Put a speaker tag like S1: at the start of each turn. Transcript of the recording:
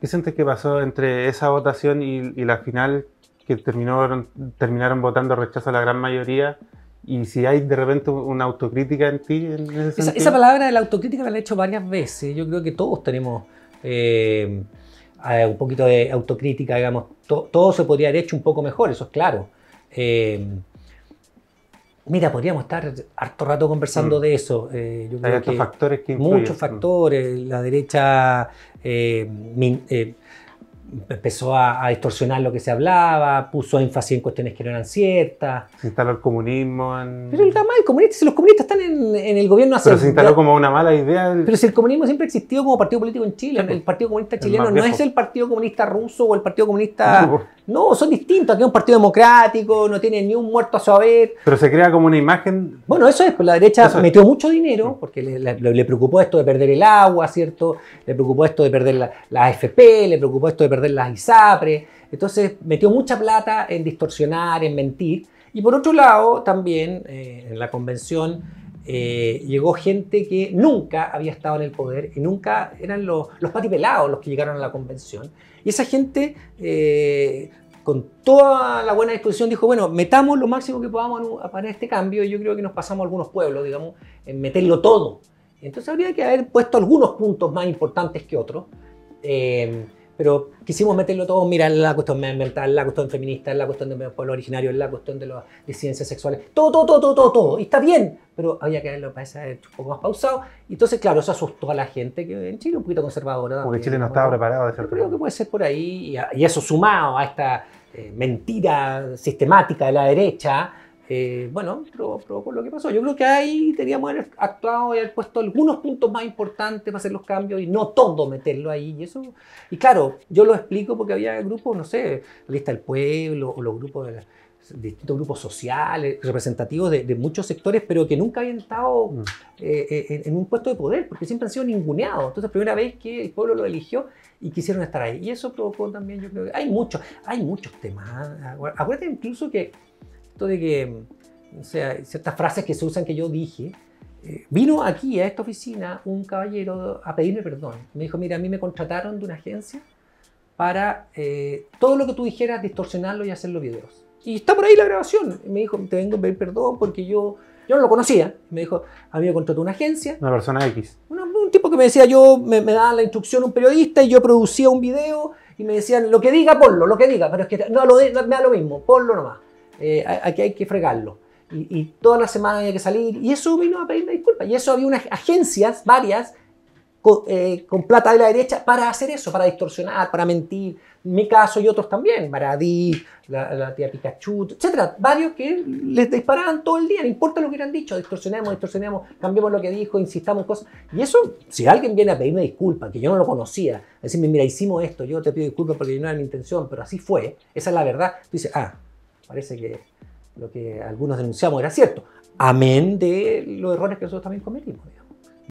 S1: ¿Qué sientes que pasó entre esa votación y, la final que terminaron, terminaron votando rechazo a la gran mayoría? Y si hay de repente una autocrítica en ti. En ese esa, esa, palabra de la autocrítica me la he hecho varias veces. Yo creo que todos tenemos eh, eh, un poquito de autocrítica, digamos. todo se podría haber hecho un poco mejor, eso es claro. Eh, Mira, podríamos estar harto rato conversando mm. de eso. Eh, Hay factores que Muchos factores. La derecha eh, eh, empezó a, distorsionar lo que se hablaba, puso énfasis en cuestiones que no eran ciertas. Se instaló el comunismo Pero el, el comunista, si los comunistas están en, el gobierno hace... Pero se instaló como una mala idea. Pero si el comunismo siempre existió como partido político en Chile, el pues. Partido Comunista Chileno no es el Partido Comunista Ruso o el Partido Comunista... Pues. No, son distintos, aquí es un partido democrático, no tiene ni un muerto a su haber. Pero se crea como una imagen. Bueno, eso es, pues, la derecha metió mucho dinero, porque le, preocupó esto de perder el agua, ¿cierto? Le preocupó esto de perder la, AFP, le preocupó esto de perder las ISAPRE. Entonces metió mucha plata en distorsionar, en mentir. Y por otro lado, también eh, en la convención eh, llegó gente que nunca había estado en el poder y nunca eran los, los patipelados los que llegaron a la convención. Y esa gente, eh, con toda la buena disposición, dijo, bueno, metamos lo máximo que podamos para este cambio y yo creo que nos pasamos algunos pueblos, digamos, en meterlo todo. Entonces habría que haber puesto algunos puntos más importantes que otros. Eh, pero quisimos meterlo todo, mira, la cuestión medioambiental, la cuestión feminista, la cuestión de pueblo originario, la cuestión de las disidencias sexuales, todo, todo, todo, todo, todo, todo, y está bien, pero había que verlo para un poco más pausado, y entonces, claro, eso asustó a la gente, que en Chile un poquito conservadora. Porque Chile no estaba preparado de ser Creo que puede ser por ahí, y, eso sumado a esta eh, mentira sistemática de la derecha, eh, bueno, provocó lo que pasó. Yo creo que ahí teníamos actuado y haber puesto algunos puntos más importantes para hacer los cambios y no todo meterlo ahí. Y eso, y claro, yo lo explico porque había grupos, no sé, lista del pueblo o los grupos de distintos grupos sociales, representativos de, muchos sectores, pero que nunca habían estado mm. eh, eh, en, un puesto de poder, porque siempre han sido ninguneados. Entonces, primera vez que el pueblo lo eligió y quisieron estar ahí. Y eso provocó también, yo creo hay muchos, hay muchos temas. Acuérdate incluso que esto de que, mm, o sea, ciertas frases que se usan que yo dije, eh, vino aquí a esta oficina un caballero a pedirme perdón. Me dijo, mira, a mí me contrataron de una agencia para eh, todo lo que tú dijeras distorsionarlo y hacer los videos. Y está por ahí la grabación. Y me dijo, te vengo a pedir perdón porque yo, yo no lo conocía. Me dijo, a mí me contrató una agencia. Una persona X. Un, tipo que me decía, yo me, da daba la instrucción un periodista y yo producía un video y me decían, lo que diga, ponlo, lo que diga. Pero es que no, me da lo mismo, ponlo nomás. Eh, aquí hay que fregarlo. Y, toda la semana había que salir. Y eso vino a pedirme disculpas. Y eso había unas agencias, varias, eh, con, plata de la derecha para hacer eso, para distorsionar, para mentir. mi caso y otros también, Maradí, la, tía Pikachu, etcétera. Varios que les disparaban todo el día, no importa lo que hubieran dicho, distorsionamos distorsionemos, cambiamos lo que dijo, insistamos en cosas. Y eso, si alguien viene a pedirme disculpas, que yo no lo conocía, a decirme, mira, hicimos esto, yo te pido disculpas porque no era mi intención, pero así fue, esa es la verdad, tú dices, ah, parece que lo que algunos denunciamos era cierto, amén de los errores que nosotros también cometimos.